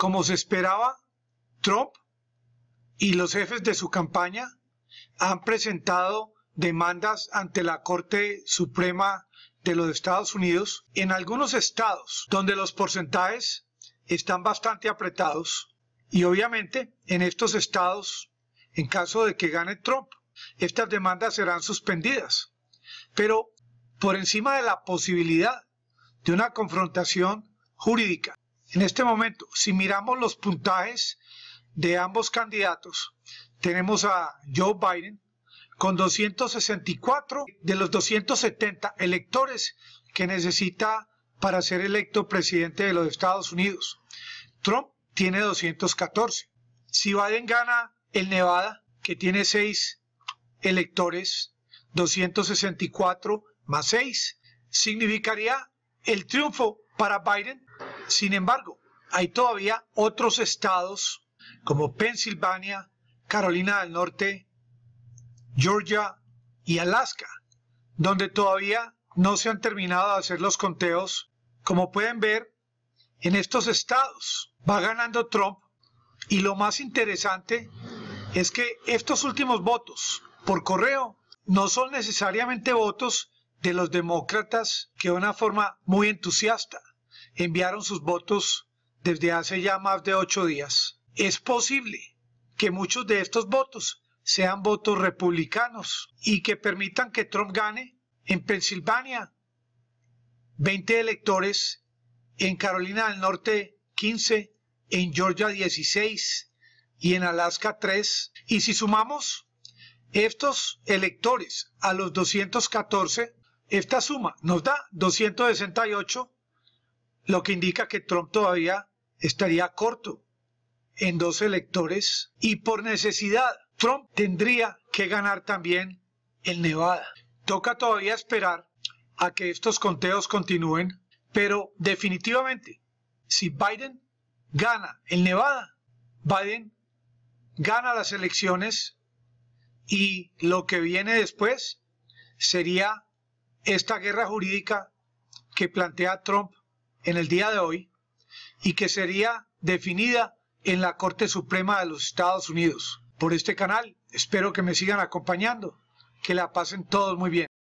Como se esperaba, Trump y los jefes de su campaña han presentado demandas ante la Corte Suprema de los Estados Unidos en algunos estados donde los porcentajes están bastante apretados y obviamente en estos estados, en caso de que gane Trump, estas demandas serán suspendidas. Pero por encima de la posibilidad de una confrontación jurídica en este momento, si miramos los puntajes de ambos candidatos, tenemos a Joe Biden con 264 de los 270 electores que necesita para ser electo presidente de los Estados Unidos. Trump tiene 214. Si Biden gana el Nevada, que tiene 6 electores, 264 más 6, significaría el triunfo para Biden sin embargo, hay todavía otros estados como Pensilvania, Carolina del Norte, Georgia y Alaska, donde todavía no se han terminado de hacer los conteos. Como pueden ver, en estos estados va ganando Trump y lo más interesante es que estos últimos votos por correo no son necesariamente votos de los demócratas que de una forma muy entusiasta enviaron sus votos desde hace ya más de ocho días. Es posible que muchos de estos votos sean votos republicanos y que permitan que Trump gane en Pensilvania 20 electores, en Carolina del Norte 15, en Georgia 16 y en Alaska 3. Y si sumamos estos electores a los 214, esta suma nos da 268 lo que indica que Trump todavía estaría corto en dos electores y por necesidad Trump tendría que ganar también el Nevada. Toca todavía esperar a que estos conteos continúen, pero definitivamente, si Biden gana el Nevada, Biden gana las elecciones y lo que viene después sería esta guerra jurídica que plantea Trump en el día de hoy y que sería definida en la Corte Suprema de los Estados Unidos. Por este canal, espero que me sigan acompañando. Que la pasen todos muy bien.